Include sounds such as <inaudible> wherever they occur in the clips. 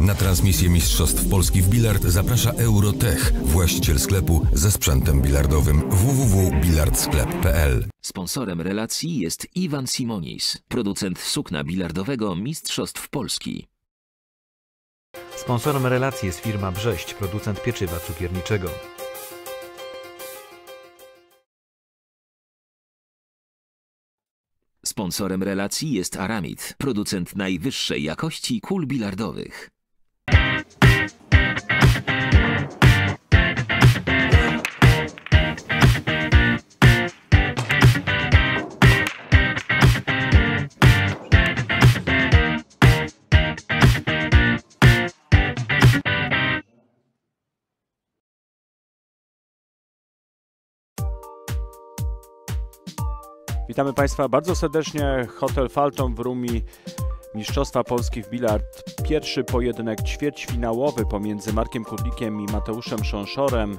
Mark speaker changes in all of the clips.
Speaker 1: Na transmisję Mistrzostw Polski w Bilard zaprasza Eurotech, właściciel sklepu ze sprzętem bilardowym www.bilardsklep.pl. Sponsorem relacji jest Iwan Simonis, producent sukna bilardowego Mistrzostw Polski. Sponsorem relacji jest firma Brześć, producent pieczywa cukierniczego. Sponsorem relacji jest Aramid, producent najwyższej jakości kul bilardowych. Witamy Państwa bardzo serdecznie. Hotel Falton w Rumi. Mistrzostwa Polski w bilard. Pierwszy pojedynek ćwierćfinałowy pomiędzy Markiem Kudlikiem i Mateuszem Szonszorem.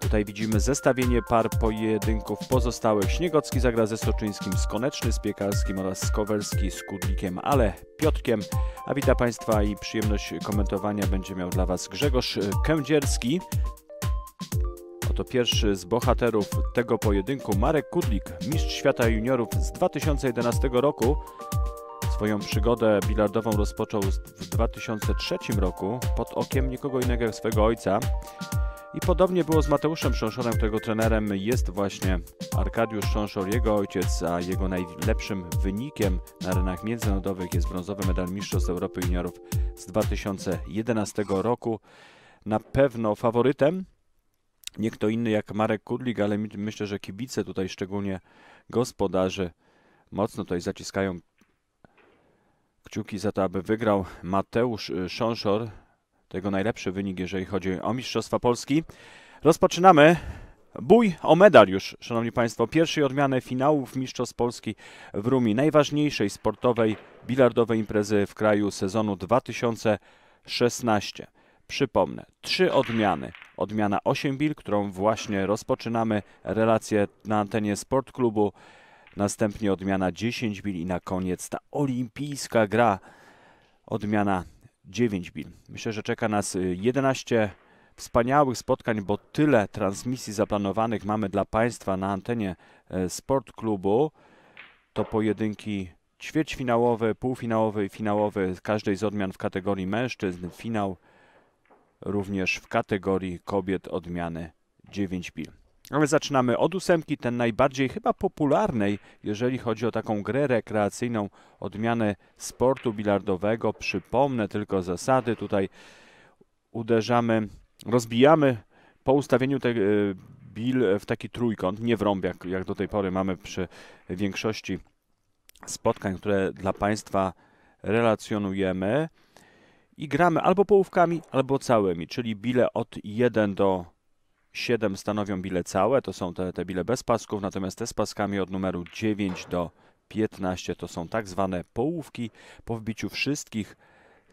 Speaker 1: Tutaj widzimy zestawienie par pojedynków pozostałych. Śniegocki zagra ze Soczyńskim, Skoneczny z Piekarskim oraz Skowelski z Kudlikiem, ale Piotkiem. A witam Państwa i przyjemność komentowania będzie miał dla Was Grzegorz Kędzierski. Oto pierwszy z bohaterów tego pojedynku Marek Kudlik, mistrz świata juniorów z 2011 roku. Swoją przygodę bilardową rozpoczął w 2003 roku pod okiem nikogo innego jak swego ojca. I podobnie było z Mateuszem Sząszonem, którego trenerem jest właśnie Arkadiusz Sząszor, jego ojciec, a jego najlepszym wynikiem na arenach międzynarodowych jest brązowy medal Mistrzostw Europy Juniorów z 2011 roku. Na pewno faworytem nie kto inny jak Marek Kudlik, ale myślę, że kibice tutaj, szczególnie gospodarze, mocno tutaj zaciskają kciuki za to, aby wygrał Mateusz y, Szonszor. Tego najlepszy wynik, jeżeli chodzi o Mistrzostwa Polski. Rozpoczynamy Bój o medal już, szanowni państwo, pierwszej odmiany finałów Mistrzostw Polski w Rumi, najważniejszej sportowej, bilardowej imprezy w kraju sezonu 2016. Przypomnę, trzy odmiany. Odmiana 8 bil, którą właśnie rozpoczynamy relację na antenie Sport Klubu. Następnie odmiana 10 bil i na koniec ta olimpijska gra. Odmiana 9 bil. Myślę, że czeka nas 11 y, wspaniałych spotkań, bo tyle transmisji zaplanowanych mamy dla Państwa na antenie e, Sport Klubu. To pojedynki ćwierćfinałowe, półfinałowe i finałowe każdej z odmian w kategorii mężczyzn. Finał również w kategorii kobiet odmiany 9 pil. Ale zaczynamy od ósemki, ten najbardziej chyba popularnej, jeżeli chodzi o taką grę rekreacyjną, odmianę sportu bilardowego. Przypomnę tylko zasady. Tutaj uderzamy, rozbijamy po ustawieniu tej e, bil w taki trójkąt, nie w rąb, jak, jak do tej pory mamy przy większości spotkań, które dla Państwa relacjonujemy i gramy albo połówkami, albo całymi, czyli bile od 1 do 7 stanowią bile całe, to są te, te bile bez pasków, natomiast te z paskami od numeru 9 do 15 to są tak zwane połówki. Po wbiciu wszystkich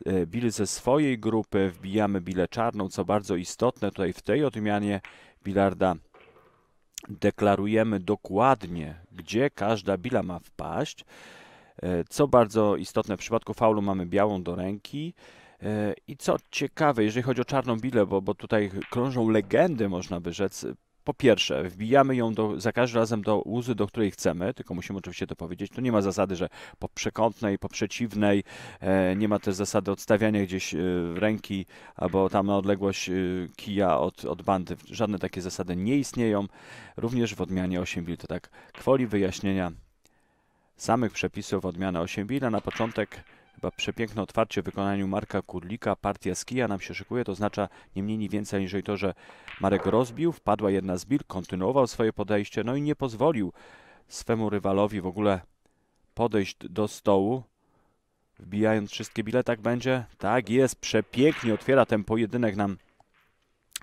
Speaker 1: e, bil ze swojej grupy wbijamy bile czarną, co bardzo istotne tutaj w tej odmianie bilarda deklarujemy dokładnie, gdzie każda bila ma wpaść. E, co bardzo istotne, w przypadku faulu mamy białą do ręki, E, I co ciekawe, jeżeli chodzi o czarną bilę, bo, bo tutaj krążą legendy, można by rzec, po pierwsze, wbijamy ją do, za każdym razem do łzy, do której chcemy, tylko musimy oczywiście to powiedzieć. Tu nie ma zasady, że po przekątnej, po przeciwnej, e, nie ma też zasady odstawiania gdzieś e, ręki albo tam na odległość e, kija od, od bandy. Żadne takie zasady nie istnieją. Również w odmianie 8 bil to tak kwoli wyjaśnienia samych przepisów odmiany 8 bila. Na początek Chyba przepiękne otwarcie w wykonaniu Marka Kurlika. Partia z kija nam się szykuje, to oznacza nie mniej, nie więcej niż to, że Marek rozbił, wpadła jedna z bil, kontynuował swoje podejście, no i nie pozwolił swemu rywalowi w ogóle podejść do stołu wbijając wszystkie bile, tak będzie? Tak jest, przepięknie otwiera ten pojedynek nam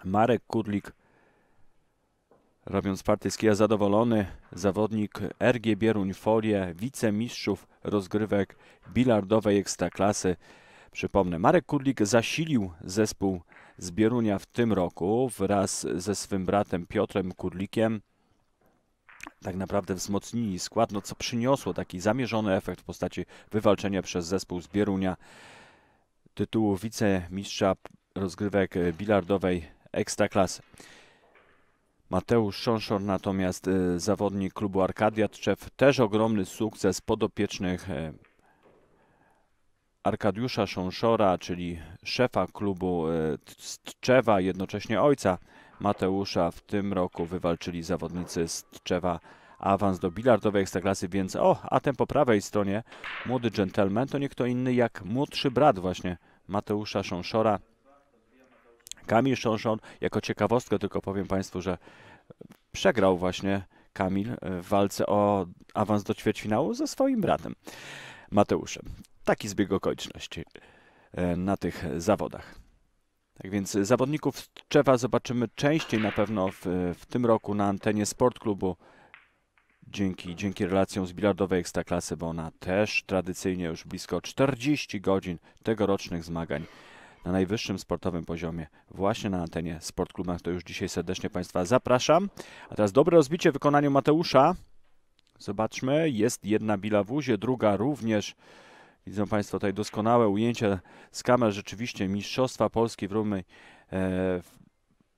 Speaker 1: Marek Kurlik. Robiąc party jest zadowolony, zawodnik RG Bieruń Folie, wicemistrzów rozgrywek bilardowej Ekstraklasy. Przypomnę, Marek Kurlik zasilił zespół z Bierunia w tym roku wraz ze swym bratem Piotrem Kurlikiem, Tak naprawdę wzmocnili skład, no co przyniosło taki zamierzony efekt w postaci wywalczenia przez zespół z Bierunia tytułu wicemistrza rozgrywek bilardowej Ekstraklasy. Mateusz Szonszor, natomiast e, zawodnik klubu Arkadia Tczew, też ogromny sukces podopiecznych e, Arkadiusza Szonszora, czyli szefa klubu e, Tczewa, jednocześnie ojca Mateusza. W tym roku wywalczyli zawodnicy z Tczewa awans do bilardowej ekstraklasy, więc o, a ten po prawej stronie, młody dżentelmen, to nie kto inny jak młodszy brat właśnie Mateusza Szonszora, Kamil Szonszon, jako ciekawostkę tylko powiem Państwu, że przegrał właśnie Kamil w walce o awans do ćwierćfinału ze swoim bratem Mateuszem. Taki zbieg okoliczności e, na tych zawodach. Tak więc zawodników z Czewa zobaczymy częściej na pewno w, w tym roku na antenie Sportklubu dzięki, dzięki relacjom z bilardowej ekstraklasy, bo ona też tradycyjnie już blisko 40 godzin tegorocznych zmagań na najwyższym sportowym poziomie właśnie na antenie Sport to już dzisiaj serdecznie Państwa zapraszam. A teraz dobre rozbicie w wykonaniu Mateusza. Zobaczmy, jest jedna bila w uzie, druga również. Widzą Państwo tutaj doskonałe ujęcie z kamer rzeczywiście Mistrzostwa Polski w Rumy. E,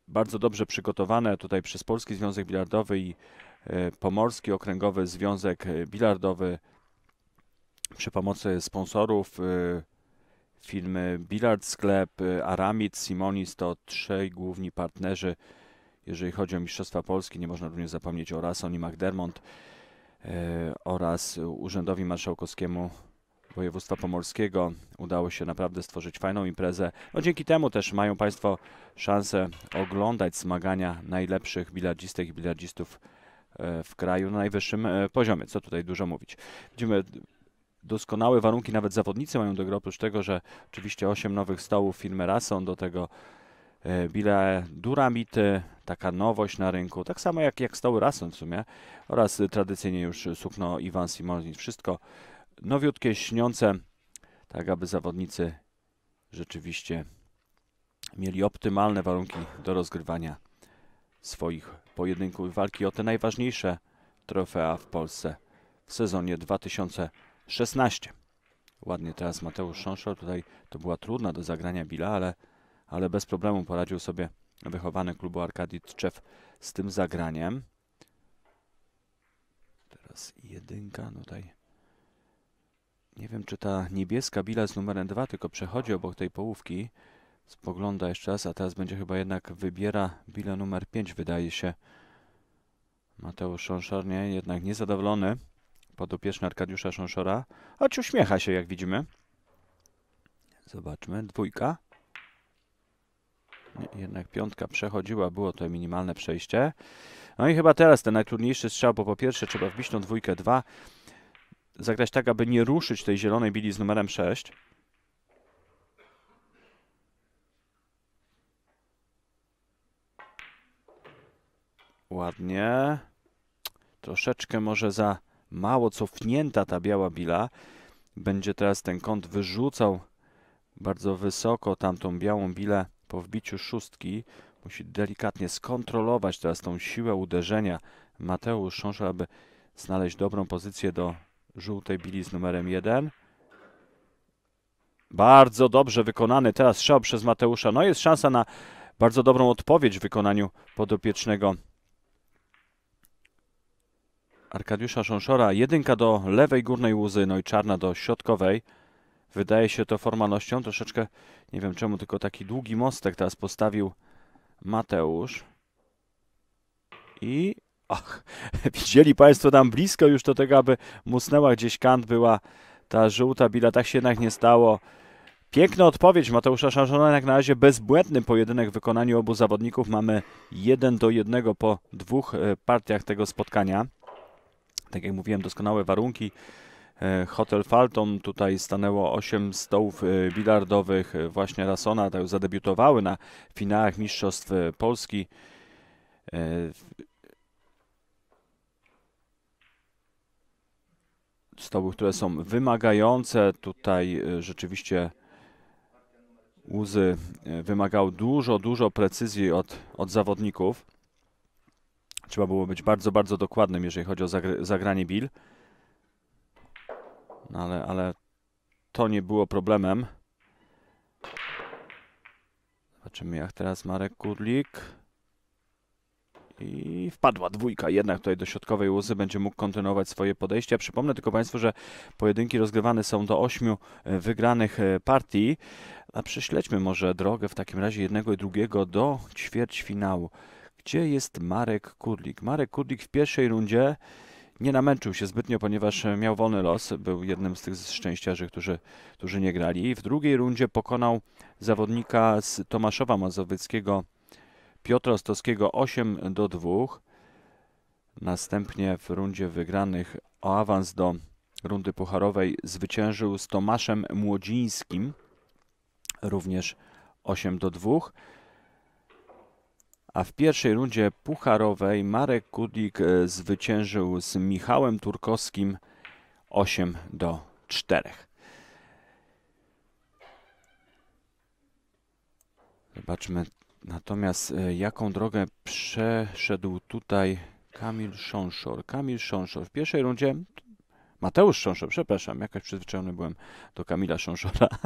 Speaker 1: bardzo dobrze przygotowane tutaj przez Polski Związek Bilardowy i e, Pomorski Okręgowy Związek Bilardowy przy pomocy sponsorów. E, Filmy Billard Sklep, y, Aramid, Simonis to trzej główni partnerzy, jeżeli chodzi o Mistrzostwa Polski. Nie można również zapomnieć o Rasoni i McDermott y, oraz Urzędowi Marszałkowskiemu Województwa Pomorskiego udało się naprawdę stworzyć fajną imprezę. No dzięki temu też mają Państwo szansę oglądać zmagania najlepszych bilardzistek i bilardzistów y, w kraju na najwyższym poziomie. Co tutaj dużo mówić. Widzimy doskonałe warunki nawet zawodnicy mają do gry, oprócz tego, że oczywiście 8 nowych stołów firmy Rason, do tego e, Bile Duramity, taka nowość na rynku, tak samo jak, jak stoły Rason w sumie, oraz tradycyjnie już sukno Iwan Simonic, wszystko nowiutkie, śniące, tak aby zawodnicy rzeczywiście mieli optymalne warunki do rozgrywania swoich pojedynków i walki o te najważniejsze trofea w Polsce w sezonie 2020 16. Ładnie teraz Mateusz Szonszel. Tutaj to była trudna do zagrania Bila, ale, ale bez problemu poradził sobie wychowany klubu Arkadii Tczew z tym zagraniem. Teraz jedynka no tutaj. Nie wiem, czy ta niebieska Bila z numerem 2 tylko przechodzi obok tej połówki. Spogląda jeszcze raz, a teraz będzie chyba jednak wybiera Bila numer 5, wydaje się. Mateusz Szonszar nie, jednak niezadowolony podopieczny Arkadiusza Szonszora, choć uśmiecha się, jak widzimy. Zobaczmy, dwójka. Nie, jednak piątka przechodziła, było to minimalne przejście. No i chyba teraz ten najtrudniejszy strzał, bo po pierwsze trzeba wbić tą dwójkę 2, zagrać tak, aby nie ruszyć tej zielonej bili z numerem 6. Ładnie. Troszeczkę może za mało cofnięta ta biała bila. Będzie teraz ten kąt wyrzucał bardzo wysoko tamtą białą bilę po wbiciu szóstki. Musi delikatnie skontrolować teraz tą siłę uderzenia Mateusz Szonsza, aby znaleźć dobrą pozycję do żółtej bili z numerem 1. Bardzo dobrze wykonany teraz strzał przez Mateusza. No jest szansa na bardzo dobrą odpowiedź w wykonaniu podopiecznego Arkadiusza Sząszora, Jedynka do lewej górnej łzy, no i czarna do środkowej. Wydaje się to formalnością. Troszeczkę, nie wiem czemu, tylko taki długi mostek teraz postawił Mateusz. I... Ach, <laughs> widzieli Państwo tam blisko już do tego, aby musnęła gdzieś kant była ta żółta bila. Tak się jednak nie stało. Piękna odpowiedź Mateusza Sząszora, jak na razie bezbłędny pojedynek w wykonaniu obu zawodników. Mamy 1 do 1 po dwóch e, partiach tego spotkania tak jak mówiłem, doskonałe warunki. E, hotel Falton, tutaj stanęło 8 stołów e, bilardowych e, właśnie Rasona, tak zadebiutowały na finałach Mistrzostw Polski. Stoły, które są wymagające, tutaj rzeczywiście Łzy wymagał dużo, dużo precyzji od, od zawodników. Trzeba było być bardzo, bardzo dokładnym, jeżeli chodzi o zagr zagranie Bill. No ale, ale to nie było problemem. Zobaczymy jak teraz Marek Kurlik. I wpadła dwójka jednak tutaj do środkowej łzy, będzie mógł kontynuować swoje podejście. Ja przypomnę tylko Państwu, że pojedynki rozgrywane są do ośmiu e, wygranych e, partii. A prześledźmy może drogę w takim razie jednego i drugiego do ćwierćfinału. finału. Gdzie jest Marek Kurlik? Marek Kurlik w pierwszej rundzie nie namęczył się zbytnio, ponieważ miał wolny los. Był jednym z tych szczęściarzy, którzy, którzy nie grali. W drugiej rundzie pokonał zawodnika z Tomaszowa Mazowieckiego, Piotra Ostowskiego 8 do 2. Następnie w rundzie wygranych o awans do rundy pucharowej zwyciężył z Tomaszem Młodzińskim również 8 do 2 a w pierwszej rundzie pucharowej Marek Kudik e, zwyciężył z Michałem Turkowskim 8 do 4. Zobaczmy natomiast e, jaką drogę przeszedł tutaj Kamil Szonszor. Kamil Szonszor w pierwszej rundzie Mateusz Szonsza, przepraszam, jakaś przyzwyczajony byłem do Kamila Szonszora. <laughs>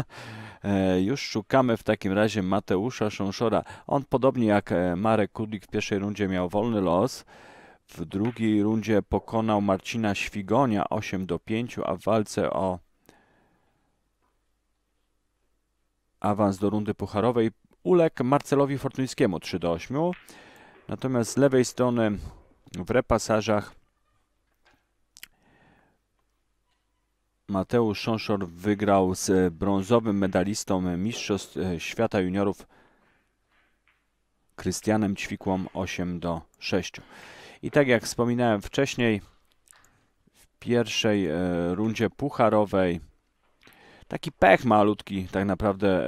Speaker 1: E, już szukamy w takim razie Mateusza Szonszora. On podobnie jak e, Marek Kudlik w pierwszej rundzie miał wolny los. W drugiej rundzie pokonał Marcina Świgonia 8 do 5, a w walce o awans do rundy pucharowej uległ Marcelowi Fortuńskiemu 3 do 8. Natomiast z lewej strony w repasażach Mateusz Szonszor wygrał z e, brązowym medalistą e, Mistrzostw e, Świata Juniorów Krystianem Ćwikłą 8 do 6. I tak jak wspominałem wcześniej, w pierwszej rundzie pucharowej taki pech malutki tak naprawdę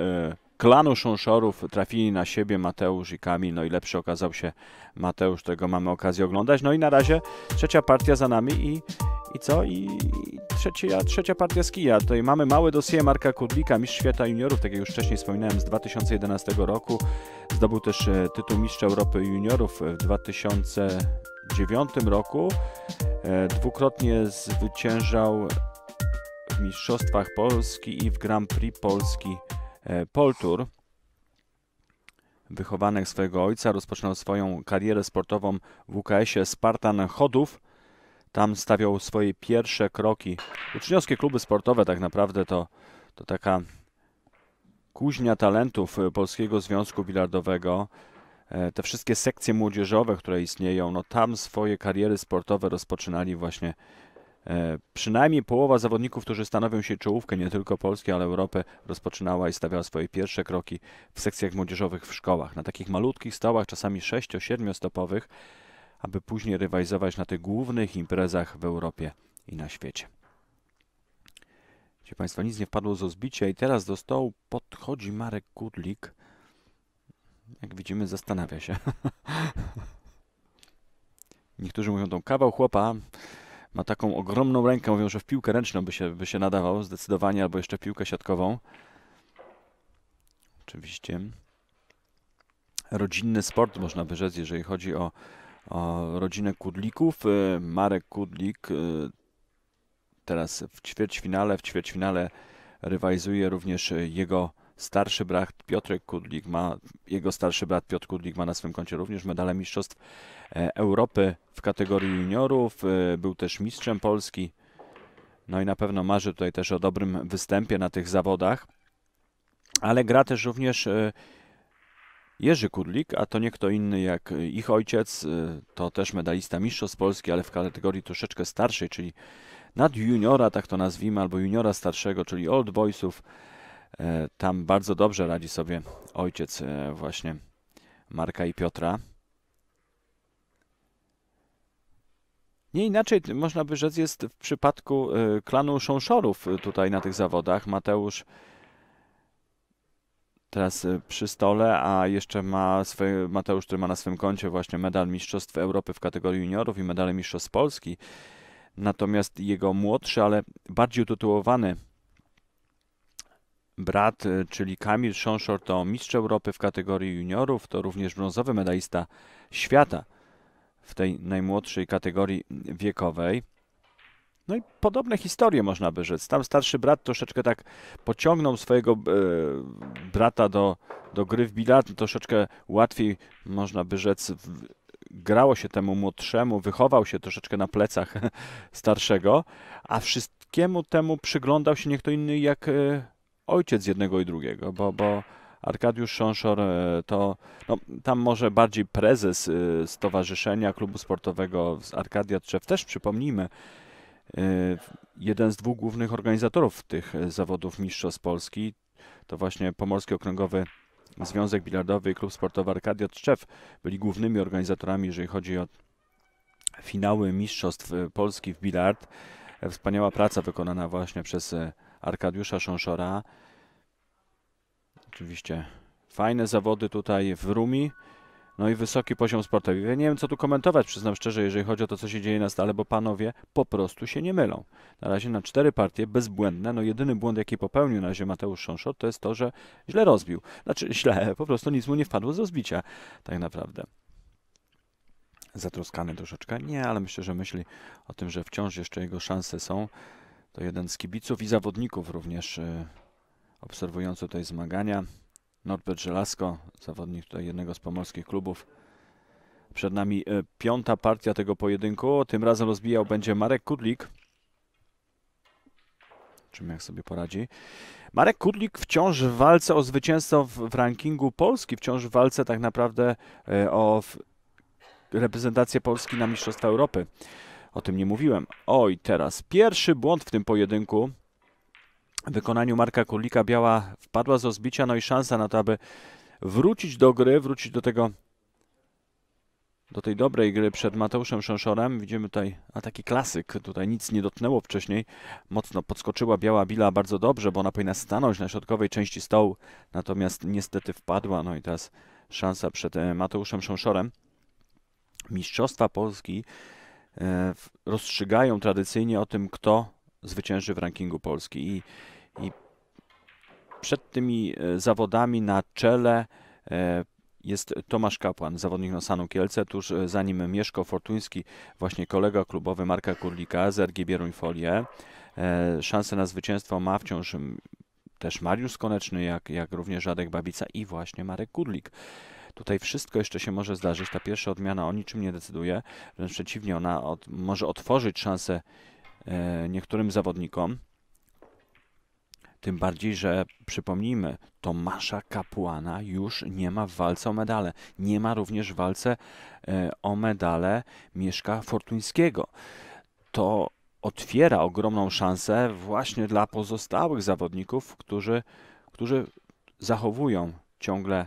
Speaker 1: klanu Szonszorów trafili na siebie Mateusz i Kamil, no i lepszy okazał się Mateusz, tego mamy okazję oglądać. No i na razie trzecia partia za nami i i co? I trzecia, trzecia partia skija Tutaj mamy małe dosie Marka Kudlika, mistrz świata juniorów, tak jak już wcześniej wspominałem, z 2011 roku. Zdobył też e, tytuł mistrza Europy juniorów w 2009 roku. E, dwukrotnie zwyciężał w Mistrzostwach Polski i w Grand Prix Polski e, Poltur. Wychowanek swojego ojca rozpoczynał swoją karierę sportową w UKS-ie Spartan Chodów tam stawiał swoje pierwsze kroki. Uczniowskie kluby sportowe tak naprawdę to, to taka kuźnia talentów e, Polskiego Związku Bilardowego. E, te wszystkie sekcje młodzieżowe, które istnieją, no tam swoje kariery sportowe rozpoczynali właśnie e, Przynajmniej połowa zawodników, którzy stanowią się czołówkę nie tylko Polski, ale Europy, rozpoczynała i stawiała swoje pierwsze kroki w sekcjach młodzieżowych w szkołach. Na takich malutkich stołach, czasami 6-7 stopowych, aby później rywalizować na tych głównych imprezach w Europie i na świecie. Wiecie Państwo, nic nie wpadło z ozbicia i teraz do stołu podchodzi Marek Kudlik. Jak widzimy, zastanawia się. <laughs> Niektórzy mówią, tą kawał chłopa ma taką ogromną rękę, mówią, że w piłkę ręczną by się, by się nadawał zdecydowanie, albo jeszcze piłkę siatkową. Oczywiście rodzinny sport, można by rzec, jeżeli chodzi o rodzinę Kudlików. E, Marek Kudlik e, teraz w ćwierćfinale, w ćwierćfinale rywalizuje również jego starszy brat Piotrek Kudlik ma, jego starszy brat Piotr Kudlik ma na swym koncie również medale Mistrzostw e, Europy w kategorii juniorów, był też mistrzem Polski, no i na pewno marzy tutaj też o dobrym występie na tych zawodach, ale gra też również Jerzy Kudlik, a to nie kto inny jak e, ich ojciec, e, to też medalista mistrzostw Polski, ale w kategorii troszeczkę starszej, czyli nad juniora, tak to nazwijmy, albo juniora starszego, czyli Old Boysów. E, tam bardzo dobrze radzi sobie ojciec właśnie Marka i Piotra. Nie inaczej, można by rzec, jest w przypadku klanu Szonszorów tutaj na tych zawodach. Mateusz teraz y, przy stole, a jeszcze ma swój Mateusz, który ma na swoim koncie właśnie medal Mistrzostw Europy w kategorii juniorów i medal Mistrzostw Polski. Natomiast jego młodszy, ale bardziej utytułowany brat, y, czyli Kamil Szonszor, to mistrz Europy w kategorii juniorów, to również brązowy medalista świata w tej najmłodszej kategorii wiekowej. No i podobne historie można by rzec. Tam starszy brat troszeczkę tak pociągnął swojego e, brata do, do gry w bilat. No troszeczkę łatwiej można by rzec w, grało się temu młodszemu, wychował się troszeczkę na plecach <laughs> starszego, a wszystkiemu temu przyglądał się nie kto inny jak e, ojciec jednego i drugiego, bo, bo Arkadiusz Szonszor e, to no, tam może bardziej prezes e, stowarzyszenia klubu sportowego z Arkadia Trzew, też przypomnijmy, E, jeden z dwóch głównych organizatorów tych e, zawodów Mistrzostw Polski to właśnie Pomorski Okręgowy Związek Bilardowy i Klub Sportowy Arkadio Szczew byli głównymi organizatorami, jeżeli chodzi o finały Mistrzostw e, Polski w bilard. Wspaniała praca wykonana właśnie przez Arkadiusza Sząszora. Oczywiście fajne zawody tutaj w Rumi. No i wysoki poziom sportowy. Ja nie wiem, co tu komentować, przyznam szczerze, jeżeli chodzi o to, co się dzieje na stale, bo panowie po prostu się nie mylą. Na razie na cztery partie bezbłędne. No jedyny błąd, jaki popełnił na razie Mateusz Szonszot, to jest to, że źle rozbił. Znaczy <laughs> źle, po prostu nic mu nie wpadło z rozbicia, tak naprawdę zatroskany troszeczkę. Nie, ale myślę, że myśli o tym, że wciąż jeszcze jego szanse są. To jeden z kibiców i zawodników również yy, obserwujący tutaj zmagania. Norbert Żelazko, zawodnik tutaj jednego z pomorskich klubów. Przed nami e, piąta partia tego pojedynku. Tym razem rozbijał będzie Marek Kudlik. Czym jak sobie poradzi. Marek Kudlik wciąż w walce o zwycięstwo w rankingu Polski, wciąż w walce tak naprawdę e, o reprezentację Polski na Mistrzostwa Europy. O tym nie mówiłem. Oj, teraz pierwszy błąd w tym pojedynku w wykonaniu Marka Kulika Biała wpadła z rozbicia, no i szansa na to, aby wrócić do gry, wrócić do tego do tej dobrej gry przed Mateuszem Szenszorem. Widzimy tutaj a taki klasyk, tutaj nic nie dotknęło wcześniej. Mocno podskoczyła Biała Bila bardzo dobrze, bo ona powinna stanąć na środkowej części stołu, natomiast niestety wpadła, no i teraz szansa przed e, Mateuszem Szenszorem. Mistrzostwa Polski e, rozstrzygają tradycyjnie o tym, kto zwycięży w rankingu Polski i i przed tymi e, zawodami na czele e, jest Tomasz Kapłan, zawodnik Nosanu Kielce, tuż e, za nim Mieszko Fortuński, właśnie kolega klubowy Marka Kurlika z RG Bieruń Folie. Szanse na zwycięstwo ma wciąż też Mariusz Koneczny, jak, jak również Radek Babica i właśnie Marek Kurlik. Tutaj wszystko jeszcze się może zdarzyć. Ta pierwsza odmiana o niczym nie decyduje, wręcz przeciwnie, ona od, może otworzyć szansę e, niektórym zawodnikom. Tym bardziej, że przypomnijmy, Tomasza Kapłana już nie ma w walce o medale. Nie ma również w walce e, o medale Mieszka Fortuńskiego. To otwiera ogromną szansę właśnie dla pozostałych zawodników, którzy, którzy zachowują ciągle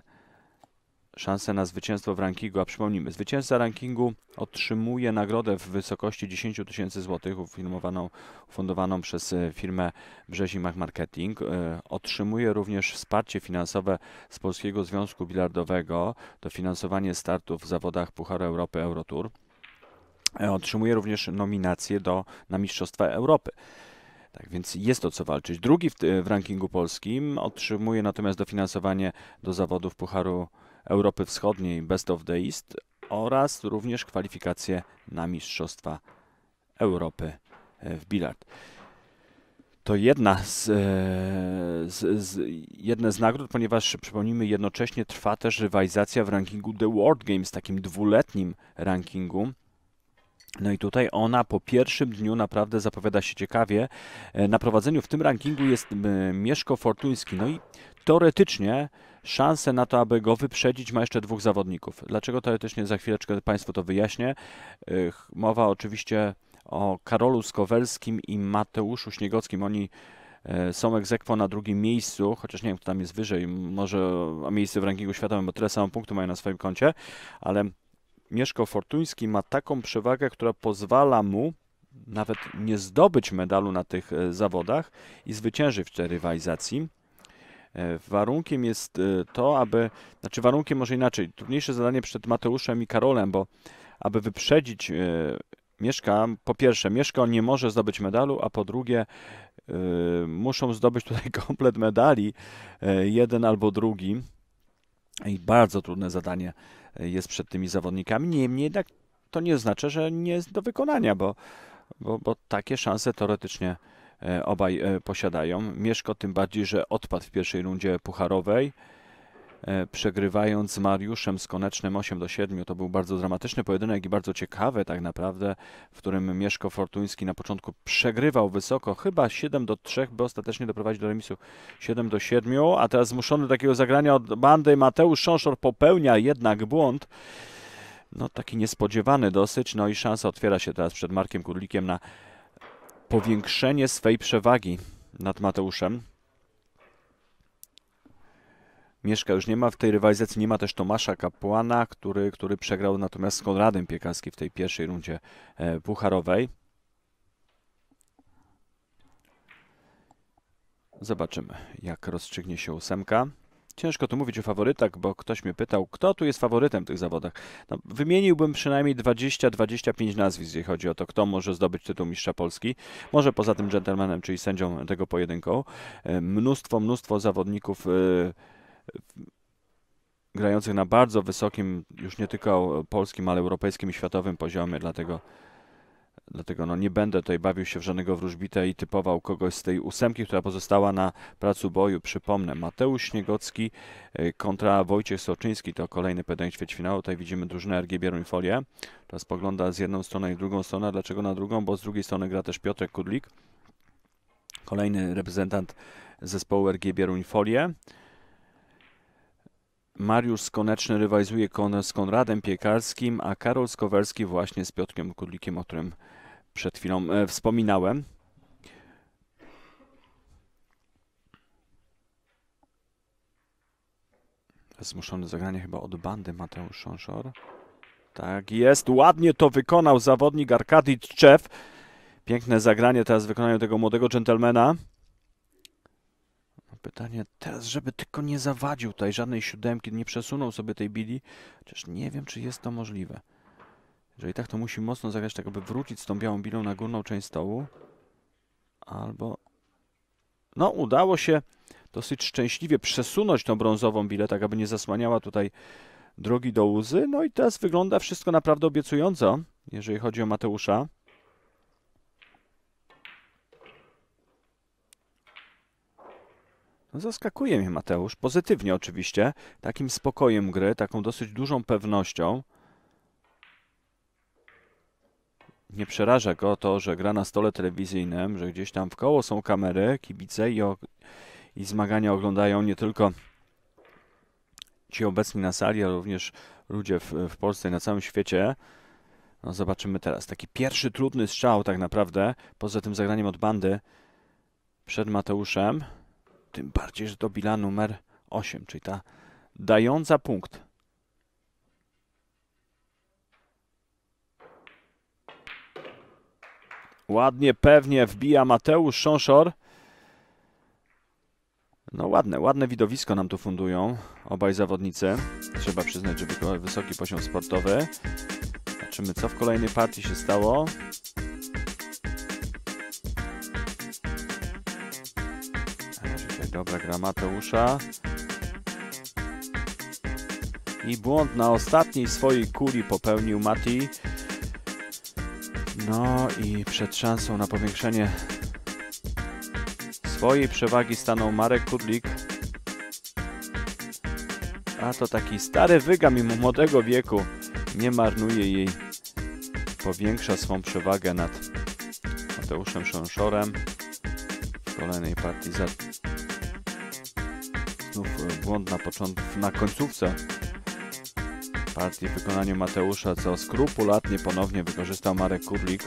Speaker 1: szansę na zwycięstwo w rankingu, a przypomnijmy, zwycięzca rankingu otrzymuje nagrodę w wysokości 10 tysięcy złotych ufundowaną przez e, firmę Brzezimak Marketing. E, otrzymuje również wsparcie finansowe z Polskiego Związku Bilardowego, finansowania startów w zawodach Pucharu Europy Eurotour. E, otrzymuje również nominację do, na Mistrzostwa Europy. Tak więc jest o co walczyć. Drugi w, w rankingu polskim otrzymuje natomiast dofinansowanie do zawodów Pucharu Europy Europy Wschodniej Best of the East oraz również kwalifikacje na Mistrzostwa Europy e, w bilard. To jedna z, e, z, z, jedne z nagród, ponieważ przypomnijmy, jednocześnie trwa też rywalizacja w rankingu The World Games, takim dwuletnim rankingu. No i tutaj ona po pierwszym dniu naprawdę zapowiada się ciekawie. E, na prowadzeniu w tym rankingu jest Mieszko Fortuński. No i teoretycznie szanse na to, aby go wyprzedzić, ma jeszcze dwóch zawodników. Dlaczego teoretycznie? Za chwileczkę Państwu to wyjaśnię. Mowa oczywiście o Karolu Skowelskim i Mateuszu Śniegockim. Oni e, są egzekwo na drugim miejscu, chociaż nie wiem, kto tam jest wyżej, może miejsce w rankingu światowym, bo tyle samo punktu mają na swoim koncie, ale Mieszko Fortuński ma taką przewagę, która pozwala mu nawet nie zdobyć medalu na tych e, zawodach i zwyciężyć w tej rywalizacji. E, warunkiem jest e, to, aby, znaczy warunkiem może inaczej, trudniejsze zadanie przed Mateuszem i Karolem, bo aby wyprzedzić e, Mieszka, po pierwsze, on nie może zdobyć medalu, a po drugie, muszą zdobyć tutaj <laughs> komplet medali, jeden albo drugi. I bardzo trudne zadanie jest przed tymi zawodnikami. Niemniej jednak to nie znaczy, że nie jest do wykonania, bo, bo, bo takie szanse teoretycznie E, obaj e, posiadają. Mieszko tym bardziej, że odpadł w pierwszej rundzie pucharowej, e, przegrywając z Mariuszem Skonecznym 8 do 7. To był bardzo dramatyczny pojedynek i bardzo ciekawy tak naprawdę, w którym Mieszko Fortuński na początku przegrywał wysoko, chyba 7 do 3, by ostatecznie doprowadzić do remisu 7 do 7, a teraz zmuszony do takiego zagrania od bandy Mateusz Sząszor popełnia jednak błąd no taki niespodziewany dosyć, no i szansa otwiera się teraz przed Markiem Kurlikiem na powiększenie swej przewagi nad Mateuszem. Mieszka już nie ma w tej rywalizacji, nie ma też Tomasza Kapłana, który, który przegrał natomiast z Konradem Piekarski w tej pierwszej rundzie e, pucharowej. Zobaczymy, jak rozstrzygnie się ósemka. Ciężko tu mówić o faworytach, bo ktoś mnie pytał, kto tu jest faworytem w tych zawodach. No, wymieniłbym przynajmniej 20-25 nazwisk, jeśli chodzi o to, kto może zdobyć tytuł mistrza Polski. Może poza tym gentlemanem, czyli sędzią tego pojedynku. E, mnóstwo, mnóstwo zawodników e, grających na bardzo wysokim, już nie tylko polskim, ale europejskim i światowym poziomie, dlatego Dlatego no, nie będę tutaj bawił się w żadnego wróżbita i typował kogoś z tej ósemki, która pozostała na placu boju. Przypomnę, Mateusz Śniegocki y, kontra Wojciech Soczyński. To kolejny pytań finału. Tutaj widzimy drużynę RG Bieruń Folię. Teraz spogląda z jedną strony i drugą stronę. Dlaczego na drugą? Bo z drugiej strony gra też Piotrek Kudlik. Kolejny reprezentant zespołu RG Bieruń Folię. Mariusz Koneczny rywalizuje z Konradem Piekarskim, a Karol Skowelski właśnie z Piotkiem Kudlikiem, o którym przed chwilą e, wspominałem. Zmuszony zagranie chyba od bandy Mateusz Szonszor. Tak jest, ładnie to wykonał zawodnik Arkady Czew. Piękne zagranie teraz wykonaniu tego młodego dżentelmena. No, pytanie teraz, żeby tylko nie zawadził tutaj żadnej siódemki, nie przesunął sobie tej bili. Chociaż nie wiem, czy jest to możliwe. Jeżeli tak, to musi mocno zagrać, tak aby wrócić z tą białą bilą na górną część stołu. Albo... No, udało się dosyć szczęśliwie przesunąć tą brązową bilę, tak aby nie zasłaniała tutaj drogi do łzy. No i teraz wygląda wszystko naprawdę obiecująco, jeżeli chodzi o Mateusza. No zaskakuje mnie Mateusz, pozytywnie oczywiście, takim spokojem gry, taką dosyć dużą pewnością. nie przeraża go to, że gra na stole telewizyjnym, że gdzieś tam w koło są kamery, kibice i, o, i zmagania oglądają nie tylko ci obecni na sali, ale również ludzie w, w Polsce i na całym świecie. No zobaczymy teraz. Taki pierwszy trudny strzał tak naprawdę, poza tym zagraniem od bandy przed Mateuszem. Tym bardziej, że to Bila numer 8, czyli ta dająca punkt Ładnie, pewnie wbija Mateusz Szonszor. No ładne, ładne widowisko nam tu fundują obaj zawodnicy. Trzeba przyznać, że wysoki poziom sportowy. Zobaczymy, co w kolejnej partii się stało. Dobra gra Mateusza. I błąd na ostatniej swojej kuli popełnił Mati. No i przed szansą na powiększenie swojej przewagi stanął Marek Kudlik. A to taki stary wyga mimo młodego wieku. Nie marnuje jej. Powiększa swą przewagę nad Mateuszem Szonszorem. W kolejnej partii za... Znów e, błąd na początku, na końcówce Partię w wykonaniu Mateusza, co skrupulatnie ponownie wykorzystał Marek Kurlik.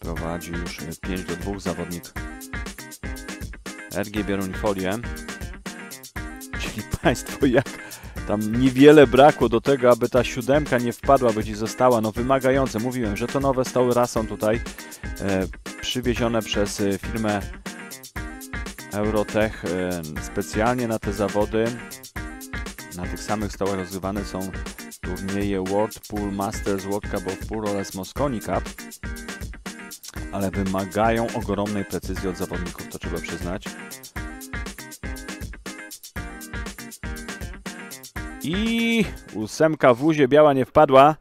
Speaker 1: Prowadzi już 5 do 2 zawodnik RG Bieruń Folię. Czyli <laughs> Państwo, jak tam niewiele brakło do tego, aby ta siódemka nie wpadła, by gdzieś została. No wymagające, mówiłem, że to nowe stoły rasą tutaj e, przywiezione przez e, firmę Eurotech e, specjalnie na te zawody. Na tych samych stołach rozgrywane są turnieje World Pool Masters, World Cup of Pool oraz Mosconi Cup, ale wymagają ogromnej precyzji od zawodników, to trzeba przyznać. I ósemka w Uzie biała nie wpadła.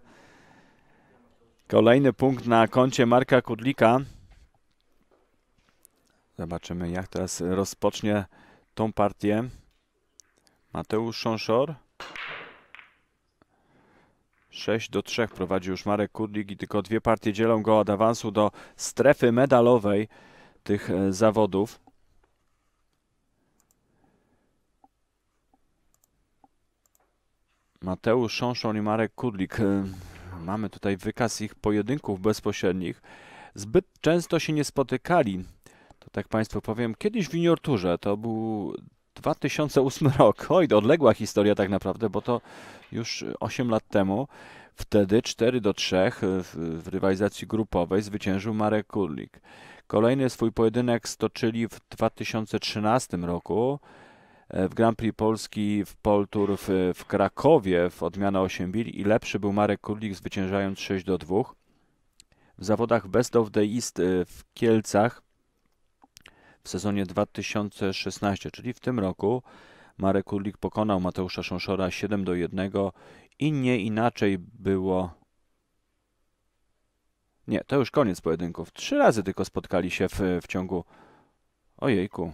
Speaker 1: Kolejny punkt na koncie Marka Kudlika. Zobaczymy, jak teraz rozpocznie tą partię Mateusz Szonszor. 6 do 3 prowadzi już Marek Kurlik i tylko dwie partie dzielą go od awansu do strefy medalowej tych e, zawodów. Mateusz Szonszon i Marek Kurlik. E, mamy tutaj wykaz ich pojedynków bezpośrednich. Zbyt często się nie spotykali to tak Państwu powiem, kiedyś w juniorturze to był 2008 <laughs> rok. Oj, odległa historia tak naprawdę, bo to już 8 lat temu. Wtedy 4 do 3 w, w rywalizacji grupowej zwyciężył Marek Kurlik. Kolejny swój pojedynek stoczyli w 2013 roku e, w Grand Prix Polski w Poltur w, w Krakowie w odmianę 8 bil i lepszy był Marek Kurlik zwyciężając 6 do 2. W zawodach Best of the East e, w Kielcach w sezonie 2016, czyli w tym roku. Marek Kurlik pokonał Mateusza Szonszora 7 do 1 i nie inaczej było. Nie, to już koniec pojedynków. Trzy razy tylko spotkali się w, w ciągu. Ojejku.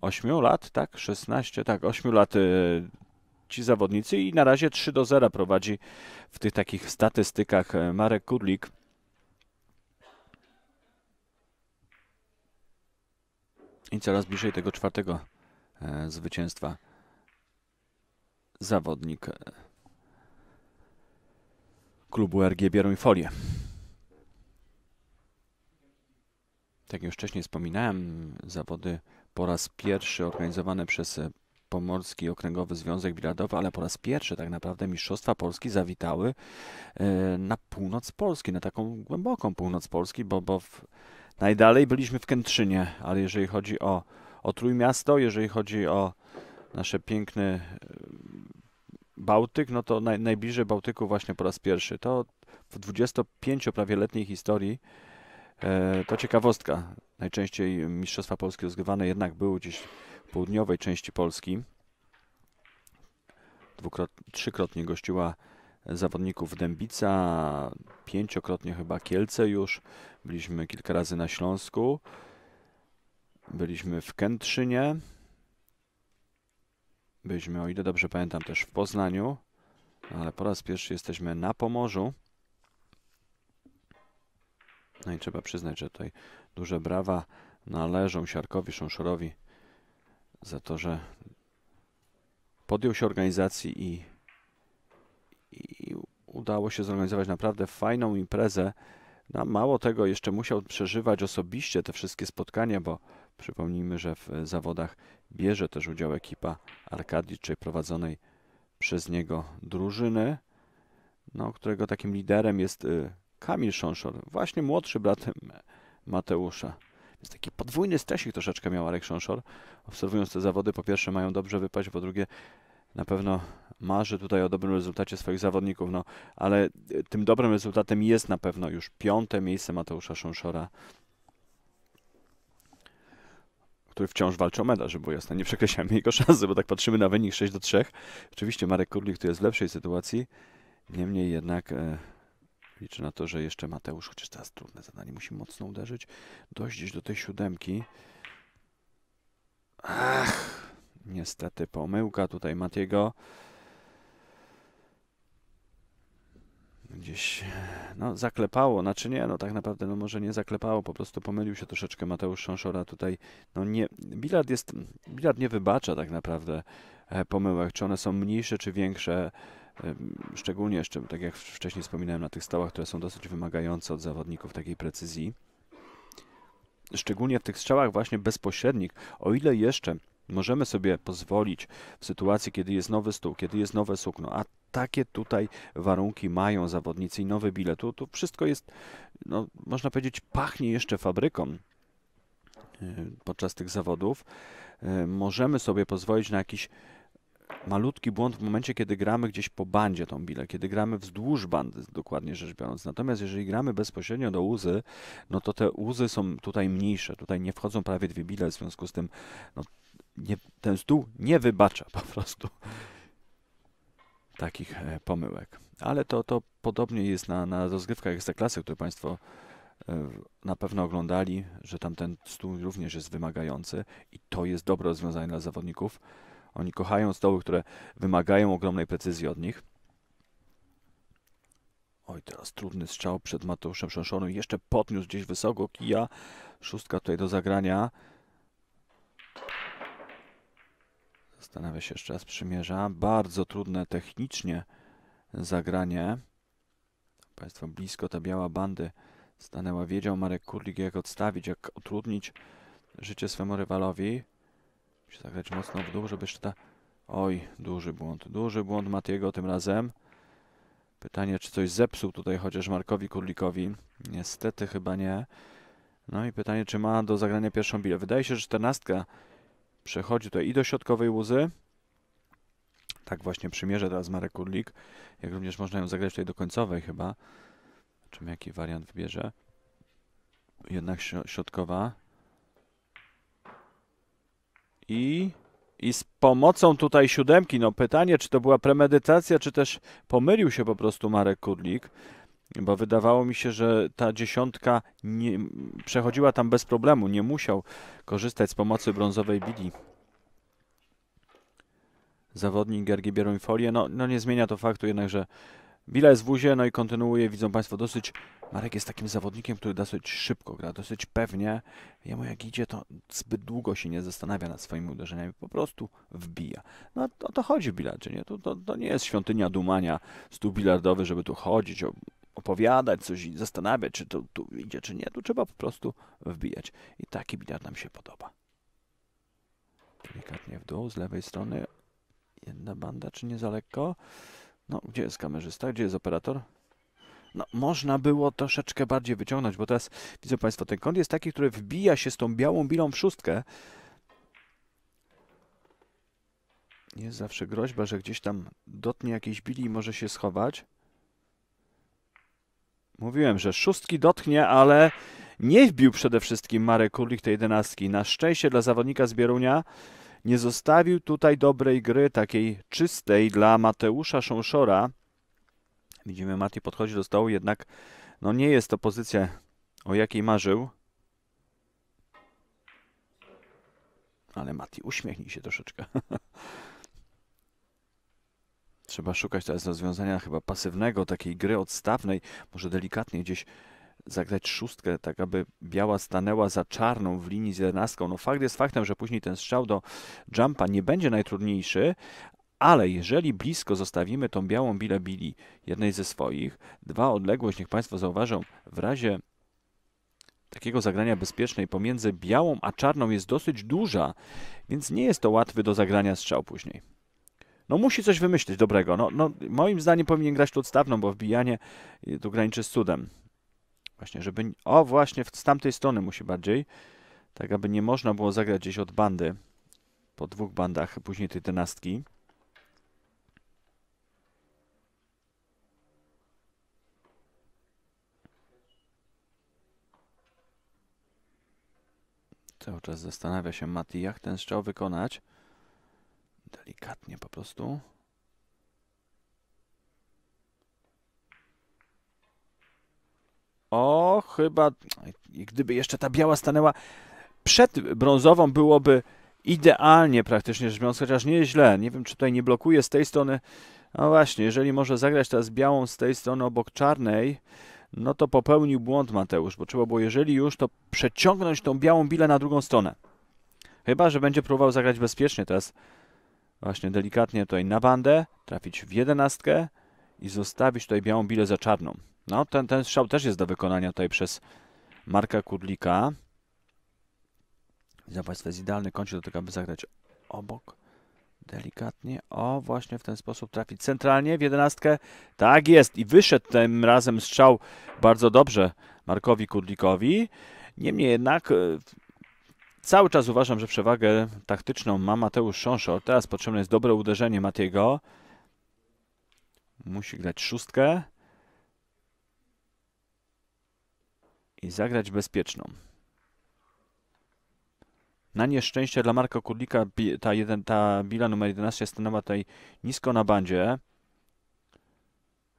Speaker 1: 8 lat, tak? 16, tak, 8 lat y, ci zawodnicy i na razie 3 do 0 prowadzi w tych takich statystykach y, Marek Kurlik. i coraz bliżej tego czwartego e, zwycięstwa zawodnik e, klubu RG Bieruń Folię. Tak jak już wcześniej wspominałem, zawody po raz pierwszy organizowane przez e, Pomorski Okręgowy Związek Bilardowy, ale po raz pierwszy tak naprawdę Mistrzostwa Polski zawitały na północ Polski, na taką głęboką północ Polski, bo, bo w Najdalej byliśmy w Kętrzynie, ale jeżeli chodzi o, o Trójmiasto, jeżeli chodzi o nasze piękne e, Bałtyk, no to naj, najbliżej Bałtyku właśnie po raz pierwszy. To w 25 prawie letniej historii e, to ciekawostka. Najczęściej Mistrzostwa Polskie rozgrywane jednak były gdzieś w południowej części Polski. Dwukrot, trzykrotnie gościła zawodników Dębica, pięciokrotnie chyba Kielce już. Byliśmy kilka razy na Śląsku. Byliśmy w Kętrzynie. Byliśmy, o ile dobrze pamiętam, też w Poznaniu. Ale po raz pierwszy jesteśmy na Pomorzu. No i trzeba przyznać, że tutaj duże brawa należą Siarkowi Szonszorowi za to, że podjął się organizacji i i udało się zorganizować naprawdę fajną imprezę. No, mało tego, jeszcze musiał przeżywać osobiście te wszystkie spotkania, bo przypomnijmy, że w zawodach bierze też udział ekipa Arkadii, czyli prowadzonej przez niego drużyny, no, którego takim liderem jest y, Kamil Szonszor, właśnie młodszy brat Mateusza. Jest taki podwójny stresik troszeczkę miał Arek Szonszor, obserwując te zawody. Po pierwsze mają dobrze wypaść, po drugie na pewno marzy tutaj o dobrym rezultacie swoich zawodników, no ale e, tym dobrym rezultatem jest na pewno już piąte miejsce Mateusza Szonszora, który wciąż walczy o medal, żeby było jasne. Nie przekreślamy jego szansy, bo tak patrzymy na wynik 6 do 3. Oczywiście Marek Kurlik tu jest w lepszej sytuacji, niemniej jednak... E, liczę na to, że jeszcze Mateusz, chociaż teraz trudne zadanie, musi mocno uderzyć, dojść gdzieś do tej siódemki. Ach, niestety pomyłka tutaj Matiego. gdzieś e, no, zaklepało, znaczy nie, no tak naprawdę no, może nie zaklepało, po prostu pomylił się troszeczkę Mateusz Sząszora tutaj. No nie, Bilard jest, Bilard nie wybacza tak naprawdę e, pomyłek, czy one są mniejsze, czy większe, szczególnie jeszcze, tak jak wcześniej wspominałem, na tych stołach, które są dosyć wymagające od zawodników takiej precyzji. Szczególnie w tych strzałach właśnie bezpośrednich, o ile jeszcze Możemy sobie pozwolić w sytuacji, kiedy jest nowy stół, kiedy jest nowe sukno, a takie tutaj warunki mają zawodnicy i nowy bilet. Tu, tu wszystko jest, no, można powiedzieć, pachnie jeszcze fabryką e, podczas tych zawodów. E, możemy sobie pozwolić na jakiś malutki błąd w momencie, kiedy gramy gdzieś po bandzie tą bilę, kiedy gramy wzdłuż bandy, dokładnie rzecz biorąc. Natomiast jeżeli gramy bezpośrednio do łzy, no to te łzy są tutaj mniejsze. Tutaj nie wchodzą prawie dwie bile, w związku z tym no, nie, ten stół nie wybacza po prostu takich e, pomyłek. Ale to, to podobnie jest na, na rozgrywkach Ekstraklasy, które Państwo e, na pewno oglądali, że tam ten stół również jest wymagający i to jest dobre rozwiązanie dla zawodników. Oni kochają stoły, które wymagają ogromnej precyzji od nich. Oj, teraz trudny strzał przed Mateuszem Szoszonym. Jeszcze podniósł gdzieś wysoko kija. Szóstka tutaj do zagrania. Zastanawia się jeszcze raz, przymierza. Bardzo trudne technicznie zagranie. Państwo blisko ta biała bandy stanęła. Wiedział Marek Kurlik, jak odstawić, jak utrudnić życie swemu rywalowi. Musi zagrać mocno w dół, żeby jeszcze ta... Oj, duży błąd. Duży błąd Matiego tym razem. Pytanie, czy coś zepsuł tutaj chociaż Markowi Kurlikowi. Niestety chyba nie. No i pytanie, czy ma do zagrania pierwszą bilę. Wydaje się, że czternastka Przechodzi tutaj i do środkowej łzy, Tak właśnie przymierza teraz Marek Kurlik. Jak również można ją zagrać tutaj do końcowej chyba. Czym jaki wariant wybierze. Jednak środkowa. I, I z pomocą tutaj siódemki. No pytanie, czy to była premedytacja, czy też pomylił się po prostu Marek Kurlik bo wydawało mi się, że ta dziesiątka nie, przechodziła tam bez problemu, nie musiał korzystać z pomocy brązowej Bili. Zawodnik Gergi Bieruń folię, no, no nie zmienia to faktu jednak, że Bila jest w wuzie, no i kontynuuje, widzą Państwo, dosyć, Marek jest takim zawodnikiem, który dosyć szybko gra, dosyć pewnie, jemu jak idzie, to zbyt długo się nie zastanawia nad swoimi uderzeniami, po prostu wbija. No o to chodzi w bilardzie, nie? To, to, to nie jest świątynia dumania, stół bilardowy, żeby tu chodzić, opowiadać, coś zastanawiać, czy to tu idzie, czy nie. Tu trzeba po prostu wbijać. I taki biliard nam się podoba. Delikatnie w dół, z lewej strony. Jedna banda, czy nie za lekko? No, gdzie jest kamerzysta? Gdzie jest operator? No, można było troszeczkę bardziej wyciągnąć, bo teraz widzę Państwo, ten kąt jest taki, który wbija się z tą białą bilą w szóstkę. Jest zawsze groźba, że gdzieś tam dotnie jakiejś bili i może się schować. Mówiłem, że szóstki dotknie, ale nie wbił przede wszystkim Marek Kurlik tej jedenastki. Na szczęście dla zawodnika z Bierunia nie zostawił tutaj dobrej gry, takiej czystej dla Mateusza Sząszora. Widzimy, Mati podchodzi do stołu, jednak no nie jest to pozycja, o jakiej marzył. Ale Mati, uśmiechnij się troszeczkę. <laughs> Trzeba szukać teraz rozwiązania chyba pasywnego, takiej gry odstawnej, może delikatnie gdzieś zagrać szóstkę, tak aby biała stanęła za czarną w linii z jedenastką. No fakt jest faktem, że później ten strzał do jumpa nie będzie najtrudniejszy, ale jeżeli blisko zostawimy tą białą bile bili, jednej ze swoich, dwa odległość, niech Państwo zauważą, w razie takiego zagrania bezpiecznej pomiędzy białą a czarną jest dosyć duża, więc nie jest to łatwy do zagrania strzał później no musi coś wymyślić dobrego. No, no, moim zdaniem powinien grać tu odstawną, bo wbijanie y, tu graniczy z cudem. Właśnie, żeby... O, właśnie, z tamtej strony musi bardziej. Tak, aby nie można było zagrać gdzieś od bandy. Po dwóch bandach, później tej dynastki. Cały czas zastanawia się Mati, jak ten strzał wykonać. Delikatnie po prostu. O, chyba. Gdyby jeszcze ta biała stanęła przed brązową, byłoby idealnie praktycznie rzecz biorąc, chociaż nieźle. Nie wiem, czy tutaj nie blokuje z tej strony. No właśnie, jeżeli może zagrać teraz białą z tej strony obok czarnej, no to popełnił błąd Mateusz, bo trzeba było, jeżeli już, to przeciągnąć tą białą bilę na drugą stronę. Chyba, że będzie próbował zagrać bezpiecznie teraz Właśnie delikatnie tutaj na bandę, trafić w jedenastkę i zostawić tutaj białą bilę za czarną. No, ten, ten strzał też jest do wykonania tutaj przez Marka Kudlika. Widzę Państwa, jest idealny kącik do tego, aby zagrać obok. Delikatnie. O, właśnie w ten sposób trafić centralnie w jedenastkę. Tak jest. I wyszedł tym razem strzał bardzo dobrze Markowi Kudlikowi. Niemniej jednak e, Cały czas uważam, że przewagę taktyczną ma Mateusz Sząszo. Teraz potrzebne jest dobre uderzenie Matiego. Musi grać szóstkę. I zagrać bezpieczną. Na nieszczęście dla Marka Kurlika ta, jeden, ta bila numer 11 stanęła tutaj nisko na bandzie.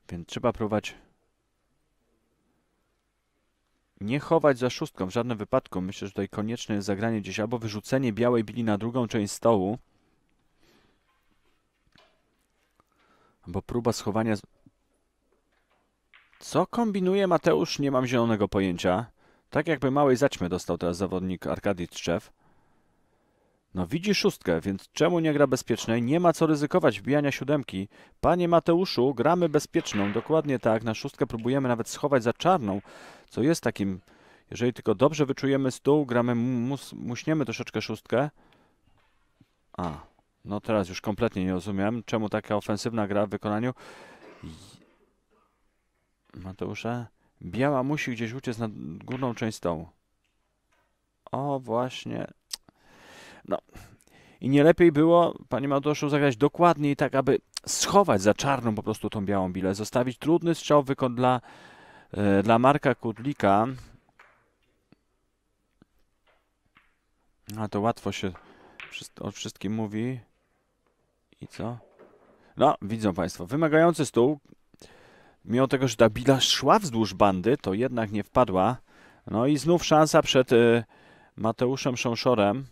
Speaker 1: Więc trzeba próbować nie chować za szóstką w żadnym wypadku. Myślę, że tutaj konieczne jest zagranie gdzieś albo wyrzucenie białej bili na drugą część stołu. Albo próba schowania... Z... Co kombinuje Mateusz? Nie mam zielonego pojęcia. Tak jakby małej zaćmy dostał teraz zawodnik Arkadii Trzczew. No widzi szóstkę, więc czemu nie gra bezpiecznej? Nie ma co ryzykować wbijania siódemki. Panie Mateuszu, gramy bezpieczną, dokładnie tak. Na szóstkę próbujemy nawet schować za czarną, co jest takim... Jeżeli tylko dobrze wyczujemy stół, gramy, mus, muśniemy troszeczkę szóstkę. A, no teraz już kompletnie nie rozumiem, czemu taka ofensywna gra w wykonaniu. Mateusza, biała musi gdzieś uciec na górną część stołu. O, właśnie. No. I nie lepiej było, panie Matoszu, zagrać dokładniej tak, aby schować za czarną po prostu tą białą bilę, zostawić trudny strzał wykon dla, e, dla Marka Kudlika. A to łatwo się o wszystkim mówi. I co? No, widzą Państwo, wymagający stół. Mimo tego, że ta bila szła wzdłuż bandy, to jednak nie wpadła. No i znów szansa przed y, Mateuszem Sząszorem.